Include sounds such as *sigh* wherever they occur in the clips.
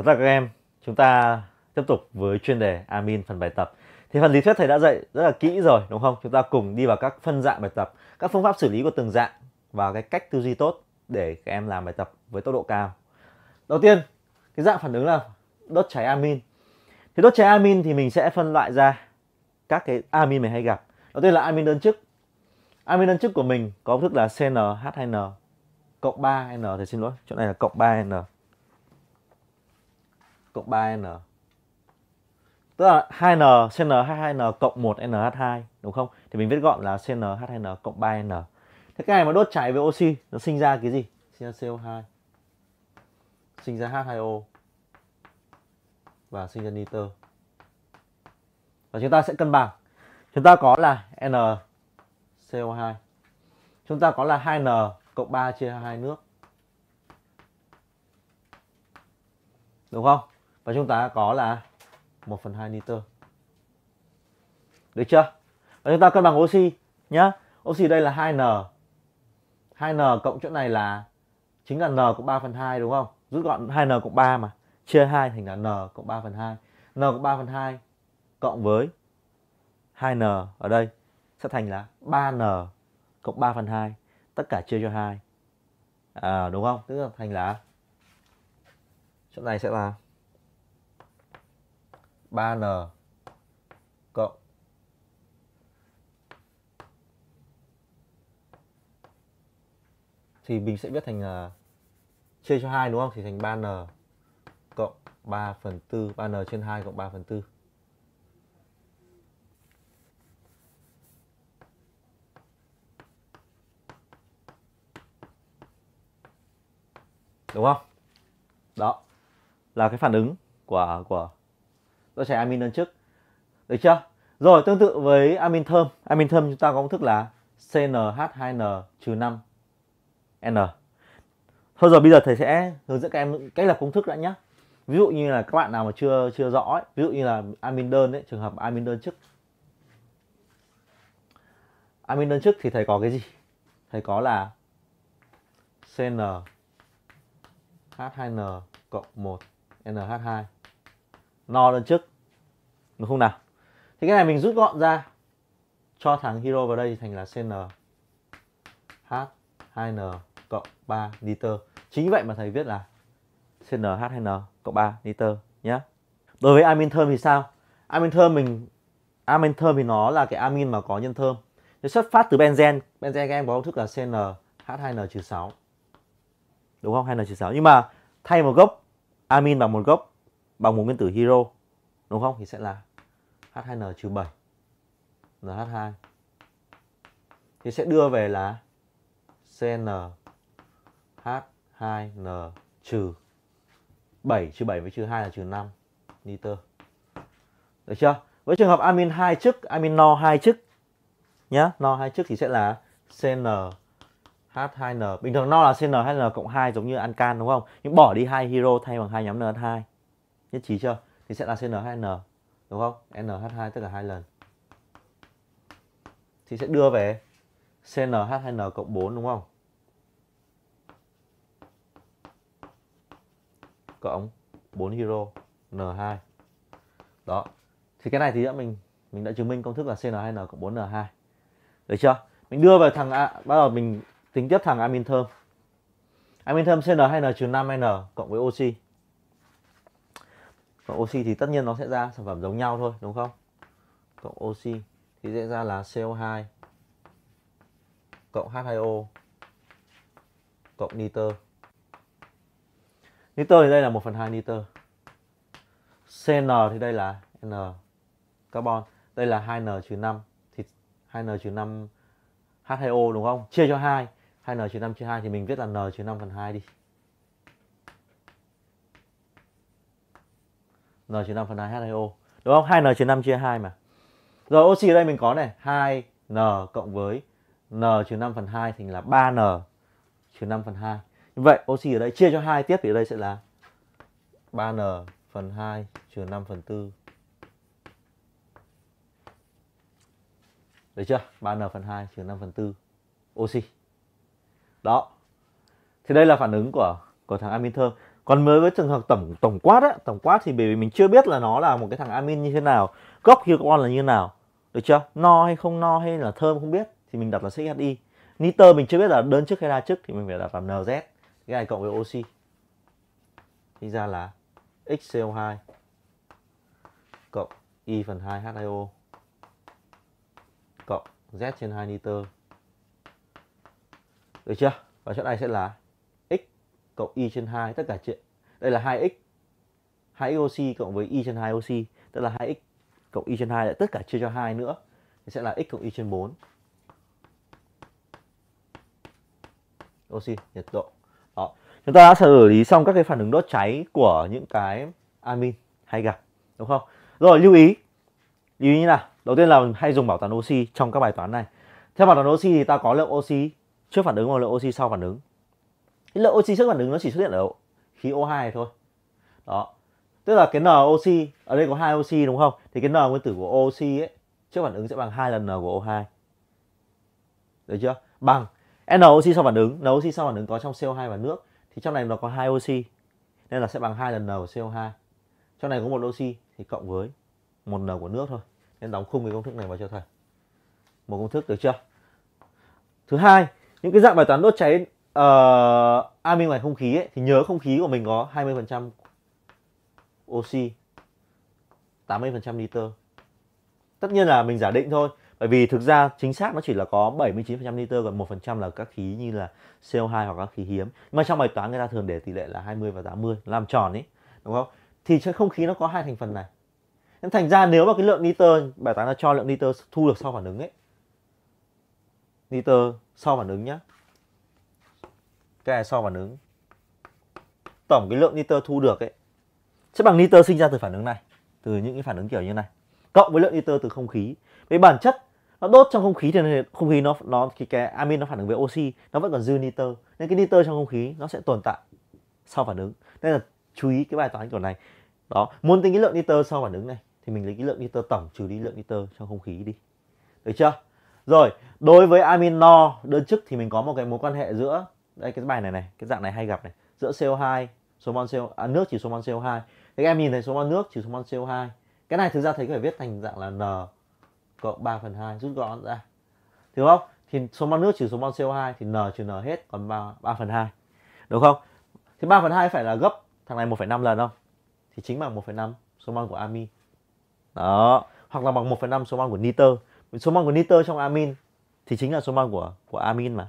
Chào tất cả các em, chúng ta tiếp tục với chuyên đề Amin phần bài tập. Thì phần lý thuyết thầy đã dạy rất là kỹ rồi đúng không? Chúng ta cùng đi vào các phân dạng bài tập, các phương pháp xử lý của từng dạng và cái cách tư duy tốt để các em làm bài tập với tốc độ cao. Đầu tiên, cái dạng phản ứng là đốt cháy amin. Thì đốt cháy amin thì mình sẽ phân loại ra các cái amin mình hay gặp. Đầu tiên là amin đơn chức. Amin đơn chức của mình có thức là CnH2n cộng 3n thì xin lỗi, chỗ này là cộng 3n cộng 3n. Tức là 2n CnH2n cộng 1nh2 đúng không? Thì mình viết gọn là h 2 n cộng 3n. Thế cái này mà đốt cháy với oxy nó sinh ra cái gì? Sinh ra CO2. Sinh ra H2O. Và sinh ra nitơ. Và chúng ta sẽ cân bằng. Chúng ta có là N CO2. Chúng ta có là 2N cộng 3 chia 2 nước. Đúng không? và chúng ta có là 1 phần 2 nitơ. Được chưa? Và chúng ta cân bằng oxy nhá. Oxy đây là 2N. 2N cộng chỗ này là chính là N cộng 3 phần 2 đúng không? Rút gọn 2N cộng 3 mà. Chia 2 thành là N cộng 3 phần 2. N cộng 3 phần 2 cộng với 2N ở đây sẽ thành là 3N cộng 3 phần 2. Tất cả chia cho 2. À, đúng không? Tức là thành là chỗ này sẽ là 3n cộng thì mình sẽ viết thành là chia cho 2 đúng không? Thì thành 3n cộng 3 phần 4, 3n trên 2 cộng 3 phần 4. Đúng không? Đó là cái phản ứng của của ta chạy amin đơn chức được chưa rồi tương tự với amin thơm amin thơm chúng ta có công thức là CnH2n trừ 5 n thôi giờ bây giờ thầy sẽ hướng dẫn các em cách lập công thức đã nhé ví dụ như là các bạn nào mà chưa chưa rõ ấy, ví dụ như là amin đơn ấy, trường hợp amin đơn chức amin đơn chức thì thầy có cái gì thầy có là cn h2n cộng 1 nh2 no đơn chức đúng không nào thì cái này mình rút gọn ra cho thằng hero vào đây thành là cn h2n cộng 3 liter chính vậy mà thầy viết là cn h2n cộng 3 liter nhé đối với amin thơm thì sao amin thơm mình amin thơm thì nó là cái amin mà có nhân thơm nó xuất phát từ benzen benzen các em có công thức là cn h2n 6 đúng không 2n 6 nhưng mà thay một gốc amin bằng một gốc bằng một nguyên tử hero đúng không thì sẽ là H2N trừ 7 NH2 thì sẽ đưa về là H 2 n trừ 7 trừ 7 với trừ 2 là trừ 5 nitơ. Được chưa? Với trường hợp amin hai chức, amin no hai chức nhá, no hai chức thì sẽ là H 2 n Bình thường no là CnH2n cộng 2 giống như ancan đúng không? Nhưng bỏ đi hai hero thay bằng hai nhóm NH2. Nhất trí chưa? Thì sẽ là CnH2n đúng không nh2 tức là hai lần thì sẽ đưa về CnH2n cộng 4 đúng không? Cộng 4 hydro N2. Đó. Thì cái này thì đã mình mình đã chứng minh công thức là cnh 2 n cộng 4N2. Được chưa? Mình đưa về thằng A, bắt đầu mình tính tiếp thằng amin thơm. Amin thơm cnh 2 n 5N cộng với oxy cộng oxy thì tất nhiên nó sẽ ra sản phẩm giống nhau thôi đúng không cộng oxy thì sẽ ra là CO2 cộng H2O cộng nitơ nitơ thì đây là 1 phần 2 nitơ CN thì đây là N carbon đây là 2N trừ 5 thì 2N trừ 5 H2O đúng không chia cho 2 2N trừ 5 chia 2 thì mình viết là N trừ 5 phần 2 đi N95 phần 2 H2O. Đúng không? 2N95 chia 2 mà. Rồi oxy ở đây mình có này, 2N cộng với N95 phần 2 thành là 3N trừ 5 phần 2. Như vậy oxy ở đây chia cho 2 tiếp thì ở đây sẽ là 3N phần 2 trừ 5 phần 4. Được chưa? 3N phần 2 trừ 5 phần 4 oxy. Đó. Thì đây là phản ứng của của thằng amin thơm còn mới với trường hợp tổng tổng quát á tổng quát thì bởi vì mình chưa biết là nó là một cái thằng amin như thế nào gốc hydrocarbon là như thế nào được chưa no hay không no hay là thơm không biết thì mình đặt là CSI nitơ mình chưa biết là đơn chức hay đa chức thì mình phải đặt là NZ cái này cộng với oxy thì ra là XCO2 cộng Y phần 2 hio cộng Z trên 2 nitơ được chưa và chỗ này sẽ là cộng y trên 2 tất cả chuyện. Đây là 2x 2xoc cộng với y trên 2oc tức là 2x cộng y trên 2 lại tất cả chia cho 2 nữa thì sẽ là x cộng y trên 4. Oxy nhiệt độ. Đó. Chúng ta đã xử lý xong các cái phản ứng đốt cháy của những cái amin hay gặp đúng không? Rồi lưu ý. Lưu ý như nào? Đầu tiên là mình hay dùng bảo toàn oxy trong các bài toán này. Theo bảo toàn oxy thì ta có lượng oxy trước phản ứng và lượng oxy sau phản ứng lượng oxy chất phản ứng nó chỉ xuất hiện ở khí O2 thôi đó tức là cái N oxy ở đây có hai oxy đúng không thì cái N nguyên tử của oxy ấy trước phản ứng sẽ bằng hai lần N của O2 được chưa bằng N NOC sau phản ứng N NOC sau phản ứng có trong CO2 và nước thì trong này nó có hai oxy nên là sẽ bằng hai lần N của CO2 trong này có một oxy thì cộng với một N của nước thôi nên đóng khung cái công thức này vào cho thầy một công thức được chưa thứ hai những cái dạng bài toán đốt cháy uh, ờ, amin ngoài không khí ấy, thì nhớ không khí của mình có 20% oxy 80% nitơ tất nhiên là mình giả định thôi bởi vì thực ra chính xác nó chỉ là có 79% nitơ còn 1% là các khí như là CO2 hoặc các khí hiếm mà trong bài toán người ta thường để tỷ lệ là 20 và 80 làm tròn ấy đúng không thì trong không khí nó có hai thành phần này nên thành ra nếu mà cái lượng nitơ bài toán là cho lượng nitơ thu được sau phản ứng ấy nitơ sau phản ứng nhá cái này so phản ứng tổng cái lượng nitơ thu được ấy sẽ bằng nitơ sinh ra từ phản ứng này từ những cái phản ứng kiểu như này cộng với lượng nitơ từ không khí với bản chất nó đốt trong không khí thì không khí nó nó thì cái amin nó phản ứng với oxy nó vẫn còn dư nitơ nên cái nitơ trong không khí nó sẽ tồn tại sau phản ứng nên là chú ý cái bài toán kiểu này đó muốn tính cái lượng nitơ sau phản ứng này thì mình lấy cái lượng nitơ tổng trừ đi lượng nitơ trong không khí đi được chưa rồi đối với amin no đơn chức thì mình có một cái mối quan hệ giữa đây cái bài này này cái dạng này hay gặp này giữa CO2 số mol CO à, nước chỉ số mol CO2 thì em nhìn thấy số mol nước chỉ số mol CO2 cái này thực ra thấy có thể viết thành dạng là n cộng 3 phần 2 rút gọn ra được không thì số mol nước trừ số mol CO2 thì n trừ n hết còn 3, 3 phần 2 đúng không thì 3 phần 2 phải là gấp thằng này 1,5 lần không thì chính bằng 1,5 số mol của amin đó hoặc là bằng 1,5 số mol của nitơ số mol của nitơ trong amin thì chính là số mol của của amin mà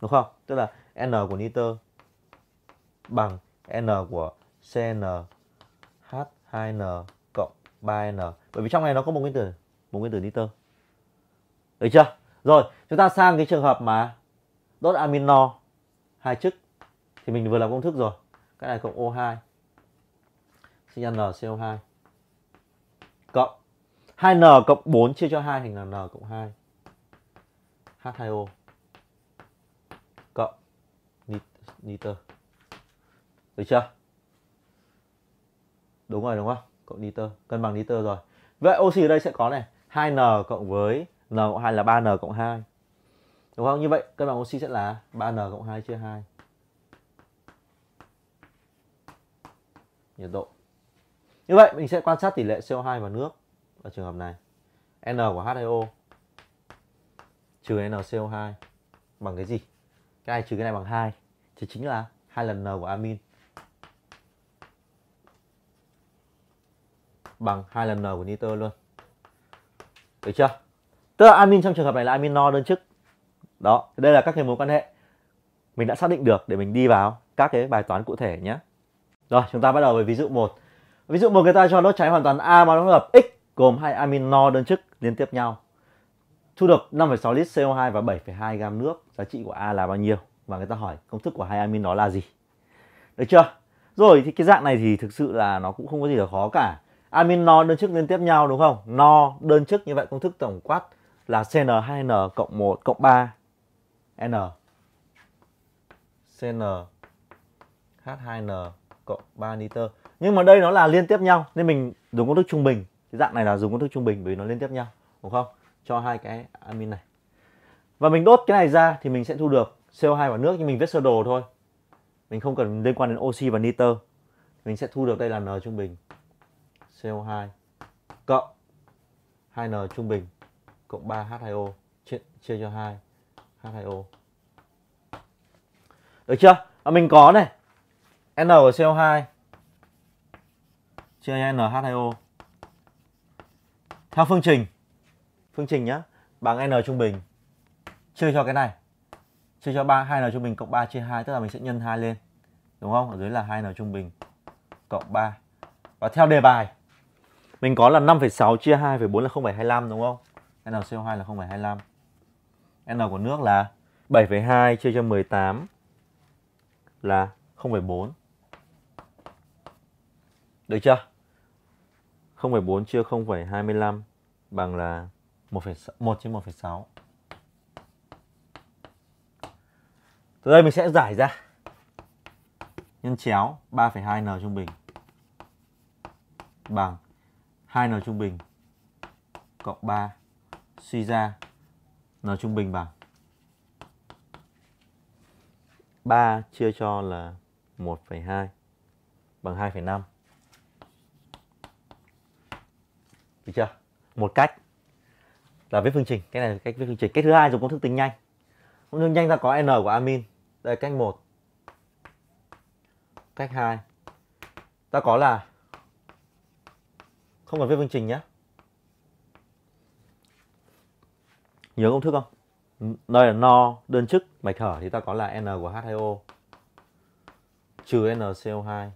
đúng không tức là N của nitơ bằng N của CN H2N cộng 3N. Bởi vì trong này nó có một nguyên tử, một nguyên tử nitơ. Được chưa? Rồi, chúng ta sang cái trường hợp mà đốt amino hai chức thì mình vừa làm công thức rồi. Cái này cộng O2 sinh ra NCO2 cộng 2N cộng 4 chia cho 2 thành là N cộng 2 H2O cộng niter được chưa đúng rồi đúng không cộng niter cân bằng niter rồi vậy oxy ở đây sẽ có này 2n cộng với n cộng 2 là 3n cộng 2 đúng không như vậy cân bằng oxy sẽ là 3n cộng 2 chia 2 nhiệt độ như vậy mình sẽ quan sát tỷ lệ CO2 và nước ở trường hợp này N của H2O trừ NCO2 bằng cái gì? Cái này trừ cái này bằng 2 thì chính là hai lần n của amin bằng hai lần n của nitơ luôn được chưa tức là amin trong trường hợp này là amin no đơn chức đó đây là các cái mối quan hệ mình đã xác định được để mình đi vào các cái bài toán cụ thể nhé rồi chúng ta bắt đầu với ví dụ một ví dụ một người ta cho đốt cháy hoàn toàn a mà nó hợp x gồm hai amin no đơn chức liên tiếp nhau thu được 5,6 lít CO2 và 7,2 gam nước giá trị của a là bao nhiêu và người ta hỏi công thức của hai amin đó là gì được chưa rồi thì cái dạng này thì thực sự là nó cũng không có gì là khó cả amin no đơn chức liên tiếp nhau đúng không no đơn chức như vậy công thức tổng quát là CN2N cộng 1 cộng 3 N CN H2N cộng 3 nitơ nhưng mà đây nó là liên tiếp nhau nên mình dùng công thức trung bình cái dạng này là dùng công thức trung bình bởi vì nó liên tiếp nhau đúng không cho hai cái amin này và mình đốt cái này ra thì mình sẽ thu được CO2 và nước nhưng mình viết sơ đồ thôi mình không cần liên quan đến oxy và nitơ mình sẽ thu được đây là N trung bình CO2 cộng 2N trung bình cộng 3H2O chia, chia cho 2 H2O được chưa à, mình có này N của CO2 chia nh 2 o theo phương trình phương trình nhá bằng N trung bình chia cho cái này chia cho 3 2n trung bình cộng 3 chia 2 tức là mình sẽ nhân 2 lên. Đúng không? Ở dưới là 2n trung bình cộng 3. Và theo đề bài mình có là 5,6 chia 2,4 là 0,25 đúng không? NCO2 là 0,25. N của nước là 7,2 chia cho 18 là 0,4. Được chưa? 0,4 chia 0,25 bằng là 1,6 1 trên 1,6. từ đây mình sẽ giải ra nhân chéo 3,2n trung bình bằng 2n trung bình cộng 3 suy ra n trung bình bằng 3 chia cho là 1,2 bằng 2,5 được chưa? Một cách là viết phương trình, cái này là cách viết phương trình. Cách thứ hai dùng công thức tính nhanh nhưng nhanh ra có n của amin đây cách 1 cách 2 ta có là không cần viết phương trình nhé nhớ công thức không đây là no đơn chức mạch thở thì ta có là n của H2O trừ NCO2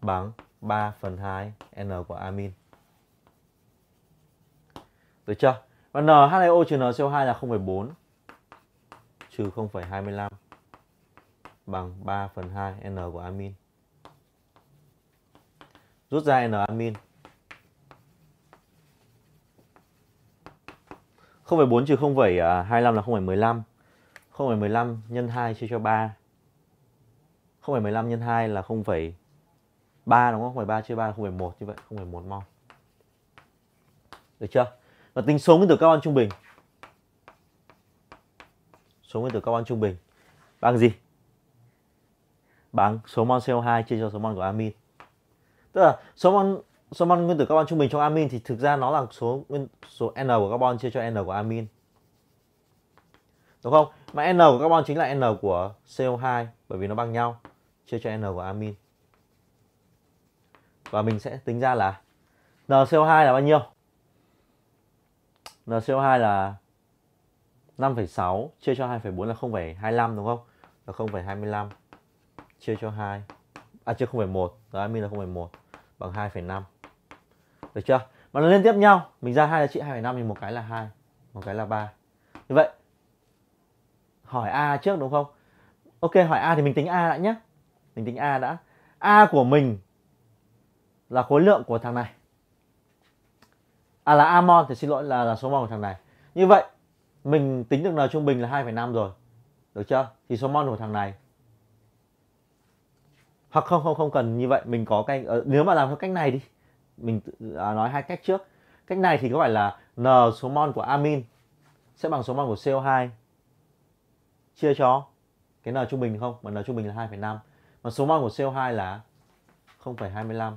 bằng 3 phần 2 n của amin được chưa và n H2O trừ NCO2 là 0,4 trừ 0,25 bằng 3 phần 2 N của amin. Rút ra N amin. 0,4 trừ 0,25 là 0,15. 0,15 nhân 2 chia cho 3. 0,15 nhân 2 là 0,3 đúng không? 0,3 chia 3 là 0,1 như vậy, 0,1 mol. Được chưa? Và tính số nguyên tử carbon trung bình số nguyên tử carbon trung bình bằng gì? Bằng số mol CO2 chia cho số mol của amin. Tức là số mol số mol nguyên tử carbon trung bình trong amin thì thực ra nó là số nguyên số n của carbon chia cho n của amin. Đúng không? Mà n của carbon chính là n của CO2 bởi vì nó bằng nhau chia cho n của amin. Và mình sẽ tính ra là NCO2 là bao nhiêu? NCO2 là 5,6 chia cho 2,4 là 0,25 đúng không? Là 0,25 chia cho 2. À chia 0,1, đó admin là 0,1 bằng 2,5. Được chưa? Mà nó liên tiếp nhau, mình ra hai giá trị 2,5 thì một cái là 2, một cái là 3. Như vậy hỏi A trước đúng không? Ok, hỏi A thì mình tính A đã nhé. Mình tính A đã. A của mình là khối lượng của thằng này. À là amon thì xin lỗi là là số mol của thằng này. Như vậy mình tính được N trung bình là 2,5 rồi. Được chưa? Thì số mol của thằng này. Hoặc không không không cần như vậy, mình có cái ờ, nếu mà làm theo cách này đi. Mình uh, nói hai cách trước. Cách này thì có phải là N số mol của amin sẽ bằng số mol của CO2 chia cho cái N trung bình không? Mà N trung bình là 2,5. Mà số mol của CO2 là 0,25.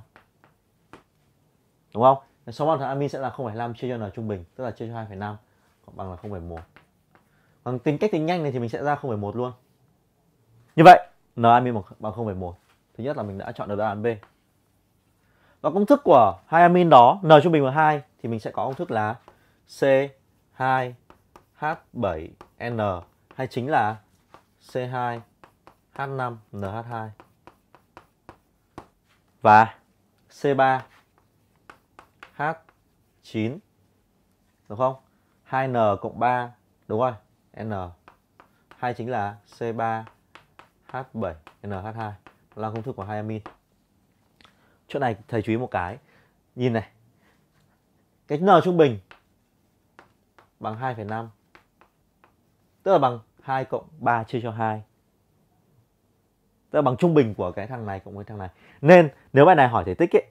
Đúng không? Số mol của amin sẽ là 0,5 chia cho N trung bình, tức là chia cho 2,5 bằng là 0,1 bằng tính cách tính nhanh này thì mình sẽ ra 0,1 luôn như vậy n amin bằng, bằng 0,1 thứ nhất là mình đã chọn được đáp án B và công thức của hai amin đó n trung bình bằng 2 thì mình sẽ có công thức là C2H7N hay chính là C2H5NH2 và C3H9 đúng không? 2n cộng 3 đúng rồi n 2 chính là C3 H7 NH2 là công thức của hai amin chỗ này thầy chú ý một cái nhìn này cái n trung bình bằng 2,5 tức là bằng 2 cộng 3 chia cho 2 tức là bằng trung bình của cái thằng này cộng với thằng này nên nếu bài này hỏi thể tích ấy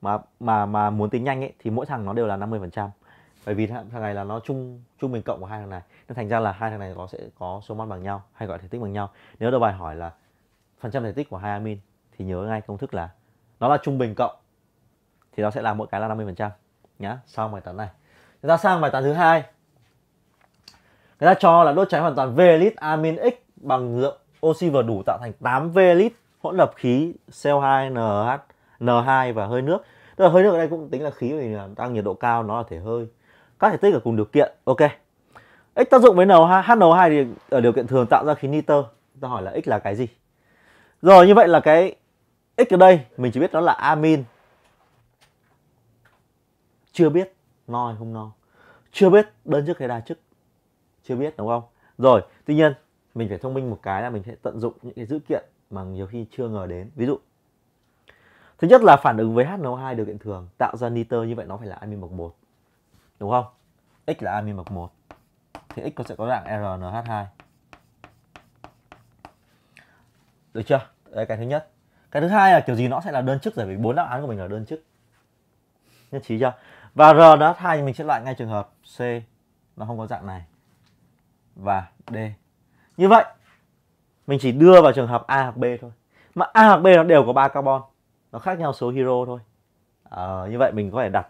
mà mà mà muốn tính nhanh ấy thì mỗi thằng nó đều là 50 phần trăm bởi vì thằng này là nó chung chung bình cộng của hai thằng này nên thành ra là hai thằng này nó sẽ có số mol bằng nhau hay gọi thể tích bằng nhau nếu đầu bài hỏi là phần trăm thể tích của hai amin thì nhớ ngay công thức là nó là trung bình cộng thì nó sẽ là mỗi cái là 50 phần trăm nhá sau bài toán này chúng ta sang bài toán thứ hai người ta cho là đốt cháy hoàn toàn V lít amin X bằng lượng oxy vừa đủ tạo thành 8 V lít hỗn hợp khí CO2 NH N2 và hơi nước tức là hơi nước ở đây cũng tính là khí vì tăng nhiệt độ cao nó là thể hơi các thể tích ở cùng điều kiện ok x tác dụng với NO2 HNO2 thì ở điều kiện thường tạo ra khí nitơ ta hỏi là x là cái gì rồi như vậy là cái x ở đây mình chỉ biết nó là amin chưa biết no hay không no chưa biết đơn chức hay đa chức chưa biết đúng không rồi tuy nhiên mình phải thông minh một cái là mình sẽ tận dụng những cái dữ kiện mà nhiều khi chưa ngờ đến ví dụ thứ nhất là phản ứng với HNO2 điều kiện thường tạo ra nitơ như vậy nó phải là amin bậc 1 đúng không? X là amin bậc 1. Thì X có sẽ có dạng RNH2. Được chưa? Đây cái thứ nhất. Cái thứ hai là kiểu gì nó sẽ là đơn chức rồi vì bốn đáp án của mình là đơn chức. Nhất trí chưa? Và RNH2 thì mình sẽ loại ngay trường hợp C nó không có dạng này và D. Như vậy mình chỉ đưa vào trường hợp A hoặc B thôi. Mà A hoặc B nó đều có ba carbon. Nó khác nhau số hero thôi. À, như vậy mình có thể đặt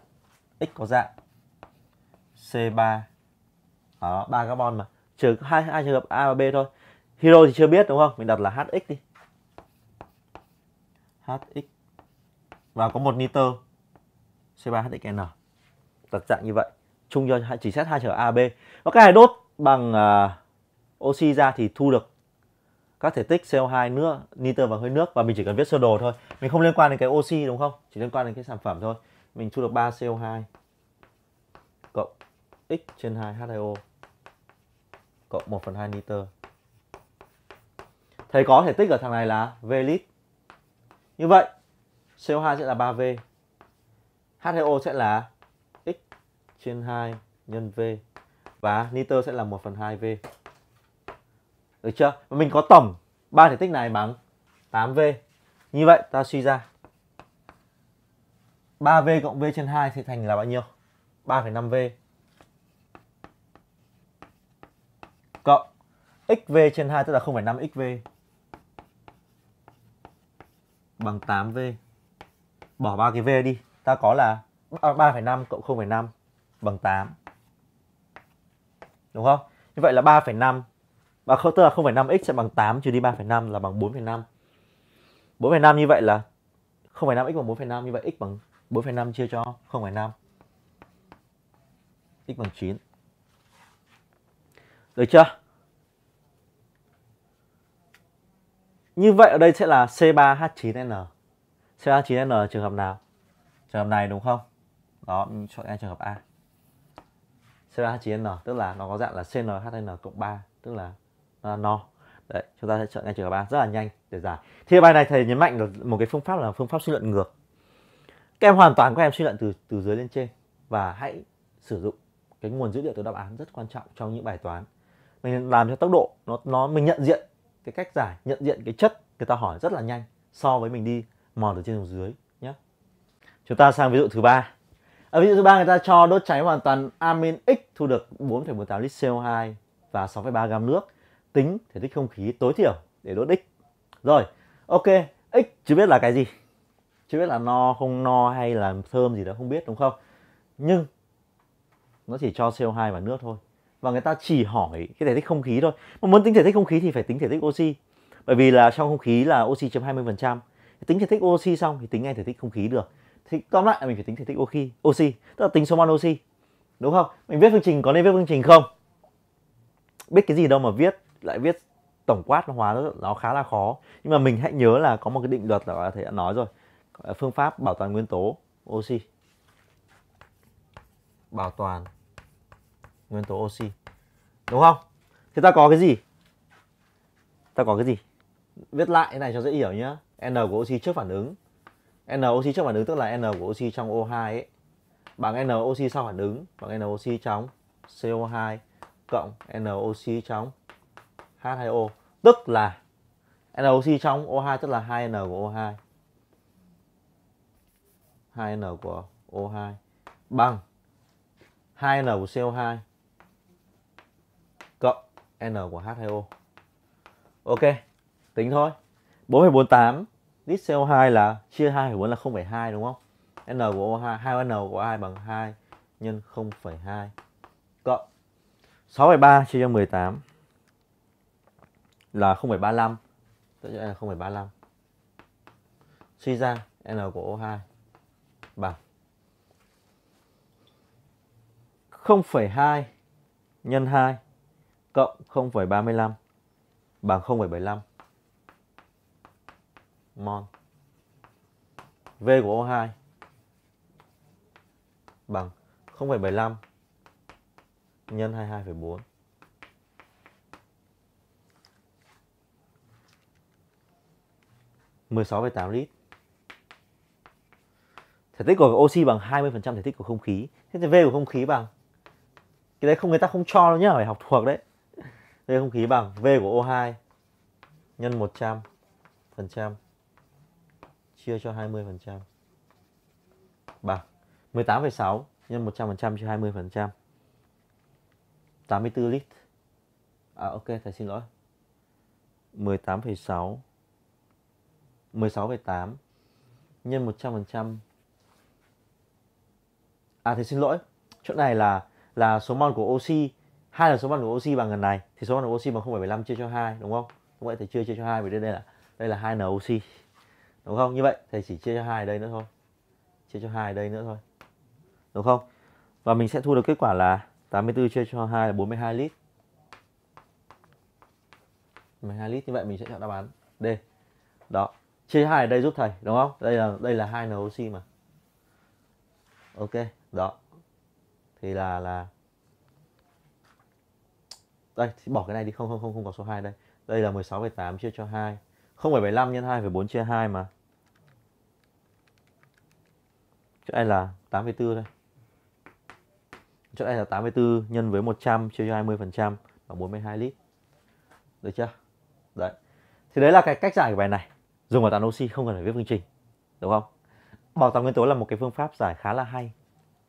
x có dạng C3 đó ba carbon mà trừ hai hai trường hợp A và B thôi hero thì chưa biết đúng không mình đặt là HX đi HX và có một nitơ C3HXN đặt dạng như vậy chung cho chỉ xét hai trường A và B và cái này đốt bằng uh, oxy ra thì thu được các thể tích CO2 nữa nitơ và hơi nước và mình chỉ cần viết sơ đồ thôi mình không liên quan đến cái oxy đúng không chỉ liên quan đến cái sản phẩm thôi mình thu được 3 CO2 x trên 2 H2O cộng 1 phần 2 nitơ. Thầy có thể tích ở thằng này là V lít. Như vậy, CO2 sẽ là 3V. H2O sẽ là x trên 2 nhân V. Và nitơ sẽ là 1 phần 2V. Được chưa? mình có tổng ba thể tích này bằng 8V. Như vậy ta suy ra 3V cộng V trên 2 sẽ thành là bao nhiêu? 3,5V xv trên 2 tức là 0,5 xv bằng 8v. Bỏ ba cái v đi, ta có là 3,5 cộng 0,5 bằng 8. Đúng không? Như vậy là 3,5 và tức là 0,5x sẽ bằng 8 trừ đi 3,5 là bằng 4,5. 4,5 như vậy là 0,5x bằng 4,5 như vậy x bằng 4,5 chia cho 0,5. x bằng 9. Được chưa? Như vậy ở đây sẽ là C3H9N. C3H9N là trường hợp nào? Trường hợp này đúng không? Đó, mình chọn ngay trường hợp A. C3H9N tức là nó có dạng là CnHn cộng 3, tức là nó là no. Đấy, chúng ta sẽ chọn ngay trường hợp A rất là nhanh để giải. Thì bài này thầy nhấn mạnh là một cái phương pháp là phương pháp suy luận ngược. Các em hoàn toàn các em suy luận từ từ dưới lên trên và hãy sử dụng cái nguồn dữ liệu từ đáp án rất quan trọng trong những bài toán. Mình làm cho tốc độ nó nó mình nhận diện cái cách giải nhận diện cái chất người ta hỏi rất là nhanh so với mình đi mò từ trên xuống dưới nhé chúng ta sang ví dụ thứ ba ở ví dụ thứ ba người ta cho đốt cháy hoàn toàn amin X thu được 4,48 lít CO2 và 6,3 gam nước tính thể tích không khí tối thiểu để đốt X rồi ok X chưa biết là cái gì chưa biết là no không no hay là thơm gì đó không biết đúng không nhưng nó chỉ cho CO2 và nước thôi và người ta chỉ hỏi cái thể tích không khí thôi mà muốn tính thể tích không khí thì phải tính thể tích oxy bởi vì là trong không khí là oxy chiếm 20% tính thể tích oxy xong thì tính ngay thể tích không khí được thì tóm lại là mình phải tính thể tích oxy oxy tức là tính số mol oxy đúng không mình viết phương trình có nên viết phương trình không biết cái gì đâu mà viết lại viết tổng quát nó hóa nó khá là khó nhưng mà mình hãy nhớ là có một cái định luật là thầy đã nói rồi phương pháp bảo toàn nguyên tố oxy bảo toàn nguyên tố oxy đúng không thì ta có cái gì ta có cái gì viết lại cái này cho dễ hiểu nhá n của oxy trước phản ứng n oxy trước phản ứng tức là n của oxy trong O2 ấy bằng n oxy sau phản ứng bằng n oxy trong CO2 cộng n oxy trong H2O tức là n oxy trong O2 tức là 2N của O2. 2N của O2 bằng 2N của CO2 N của H2O. Ok, tính thôi. 4,48 lít CO2 là chia 2,4 là 0,2 đúng không? N của O2, 2N của O2 bằng 2 nhân 0,2 cộng 6,3 chia cho 18 là 0,35. Tôi cho N là 0,35. Suy ra N của O2 bằng 0,2 nhân 2 cộng 0,35 bằng 0,75 mol. V của O2 bằng 0,75 nhân 22,4. 16,8 lít thể tích của oxy bằng 20% thể tích của không khí thế thì v của không khí bằng cái đấy không người ta không cho đâu nhá phải học thuộc đấy V không khí bằng V của O2 nhân 100 phần trăm chia cho 20 phần trăm bằng 18,6 nhân 100 phần trăm chia 20 phần trăm 84 lít à ok thầy xin lỗi 18,6 16,8 nhân 100 phần trăm à thầy xin lỗi chỗ này là là số mol của oxy hai là số bằng của oxy bằng gần này thì số bằng của oxy bằng 0,75 chia cho 2 đúng không? Đúng vậy thì chưa chia cho 2 vì đây đây là đây là 2 n oxy. Đúng không? Như vậy thì chỉ chia cho 2 ở đây nữa thôi. Chia cho 2 ở đây nữa thôi. Đúng không? Và mình sẽ thu được kết quả là 84 chia cho 2 là 42 lít. 12 lít như vậy mình sẽ chọn đáp án D. Đó. Chia cho hai ở đây giúp thầy đúng không? Đây là đây là 2 oxy mà. Ok, đó. Thì là là đây thì bỏ cái này đi không không không không có số 2 đây đây là 16,8 chia cho 2 0,75 nhân 2,4 chia 2 mà chỗ này là 84 đây chỗ này là 84 nhân với 100 chia cho 20 phần trăm là 42 lít được chưa đấy thì đấy là cái cách giải của bài này dùng ở tàng oxy không cần phải viết phương trình đúng không bảo tàng nguyên tố là một cái phương pháp giải khá là hay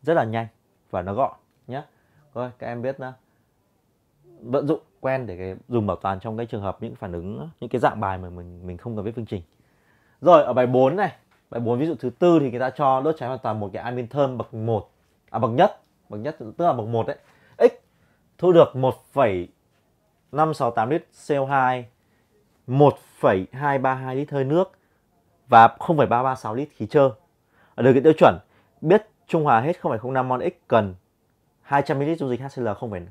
rất là nhanh và nó gọn nhé rồi các em biết nữa vận dụng quen để cái, dùng bảo toàn trong cái trường hợp những phản ứng những cái dạng bài mà mình mình không cần viết phương trình rồi ở bài 4 này bài 4 ví dụ thứ tư thì người ta cho đốt cháy hoàn toàn một cái amin thơm bậc 1 à bậc nhất bậc nhất tức là bậc 1 đấy x thu được 1,568 lít CO2 1,232 lít hơi nước và 0,336 lít khí trơ ở điều kiện tiêu chuẩn biết trung hòa hết 0,05 mol x cần 200 ml dung dịch HCl 0,0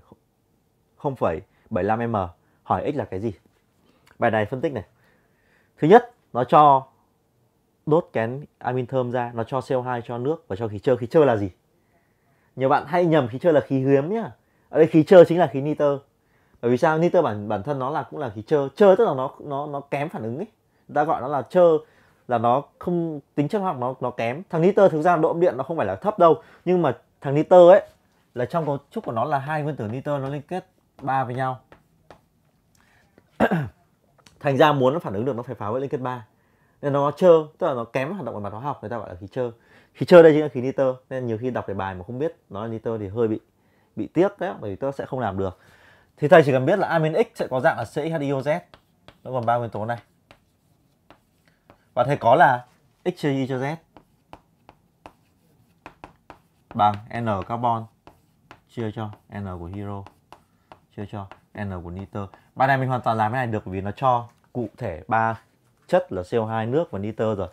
0,75m. Hỏi x là cái gì? Bài này phân tích này. Thứ nhất, nó cho đốt kén amin thơm ra, nó cho CO2 cho nước và cho khí trơ. Khí trơ là gì? Nhiều bạn hay nhầm khí trơ là khí hiếm nhá. Ở đây khí trơ chính là khí nitơ. Bởi vì sao? Nitơ bản bản thân nó là cũng là khí trơ. Trơ tức là nó nó nó kém phản ứng ấy. Người ta gọi nó là trơ là nó không tính chất hoặc nó nó kém. Thằng nitơ thực ra độ âm điện nó không phải là thấp đâu, nhưng mà thằng nitơ ấy là trong cấu trúc của nó là hai nguyên tử nitơ nó liên kết ba với nhau *clears throat* thành ra muốn nó phản ứng được nó phải phá vỡ liên kết ba nên nó trơ tức là nó kém hoạt động ở mặt hóa học người ta gọi là khí trơ khí trơ đây chính là khí nitơ nên nhiều khi đọc cái bài mà không biết nó là nitơ thì hơi bị bị tiếc đấy bởi vì tôi sẽ không làm được thì thầy chỉ cần biết là amin x sẽ có dạng là CXHIOZ nó gồm ba nguyên tố này và thầy có là x chia y cho z bằng n carbon chia cho n của hero chưa cho n của nitơ bài này mình hoàn toàn làm cái này được vì nó cho cụ thể ba chất là CO2 nước và nitơ rồi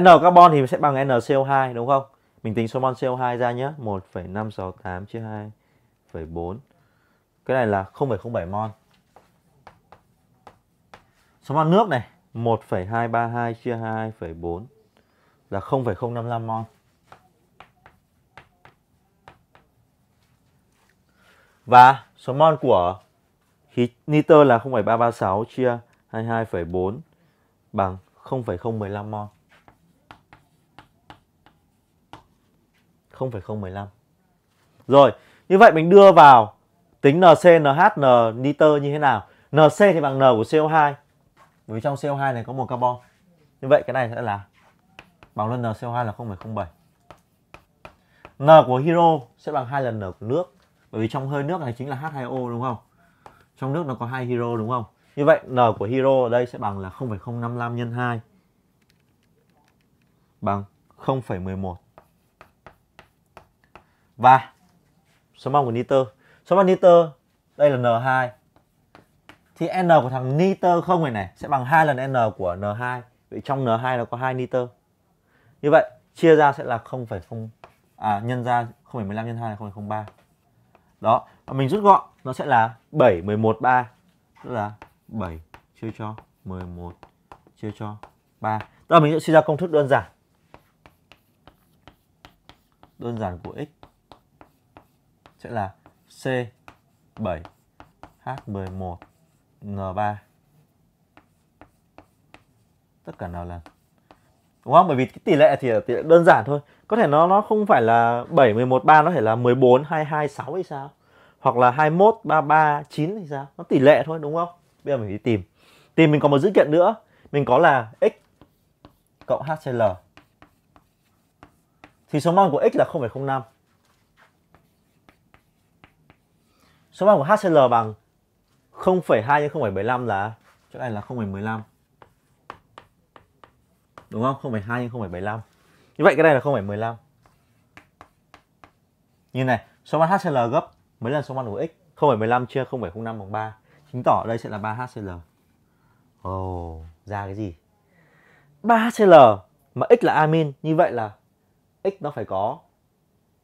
n carbon thì sẽ bằng nco 2 đúng không mình tính số mol CO2 ra nhé 1,568 chia 2,4 cái này là 0,07 mol số mol nước này 1,232 chia 2,4 là 0,055 mol và Số mol của khí nitơ là 0,336 chia 22,4 bằng 0,015 mol. 0,015. Rồi, như vậy mình đưa vào tính NC, NH, N nitơ như thế nào? NC thì bằng N của CO2. Bởi vì trong CO2 này có một carbon. Như vậy cái này sẽ là bằng luôn NCO2 là 0,07. N của hero sẽ bằng 2 lần N của nước bởi vì trong hơi nước này chính là H2O đúng không trong nước nó có hai hero đúng không như vậy N của hero ở đây sẽ bằng là 0,055 nhân 2 bằng 0,11 và số mol của nitơ số mol nitơ đây là N2 thì N của thằng nitơ không này này sẽ bằng hai lần N của N2 vì trong N2 nó có hai nitơ như vậy chia ra sẽ là 0,0 à nhân ra 0,15 nhân 2 là 0,03 đó, và mình rút gọn nó sẽ là 7 11 3. Tức là 7 chia cho 11 chia cho 3. Tức là mình sẽ suy ra công thức đơn giản. Đơn giản của x sẽ là C7 H11 N3 tất cả n lần đúng không bởi vì cái tỷ lệ thì tỷ lệ đơn giản thôi có thể nó nó không phải là 7 11 3 nó thể là 14 22 6 hay sao hoặc là 21 33 9 thì sao nó tỷ lệ thôi đúng không bây giờ mình đi tìm tìm mình có một dữ kiện nữa mình có là x cộng HCL thì số mol của x là 0,05 số mol của HCL bằng 0,2 nhân 0,75 là chỗ này là 0,15 đúng không? 0,2 nhân 0,75. Như vậy cái này là 0,15. Như này, số ban HCl gấp mấy lần số ban của x? 0,15 chia 0,05 bằng 3. Chứng tỏ đây sẽ là 3 HCl. Ồ, oh, ra cái gì? 3 HCl mà x là amin, như vậy là x nó phải có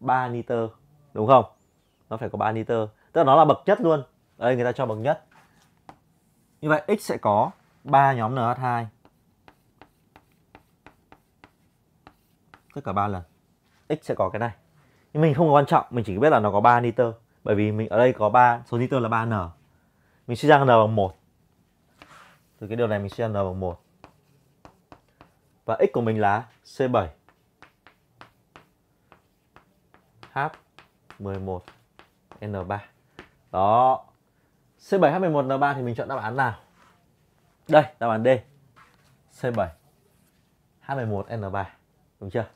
3 nitơ, đúng không? Nó phải có 3 nitơ, tức là nó là bậc nhất luôn. Đây người ta cho bậc nhất. Như vậy x sẽ có 3 nhóm NH2 tất cả ba lần x sẽ có cái này nhưng mình không quan trọng mình chỉ biết là nó có 3 nitơ bởi vì mình ở đây có ba số nitơ là 3n mình suy ra n bằng 1 từ cái điều này mình suy ra n bằng 1 và x của mình là C7 H11 N3 đó C7 H11 N3 thì mình chọn đáp án nào đây đáp án D C7 H11 N3 đúng chưa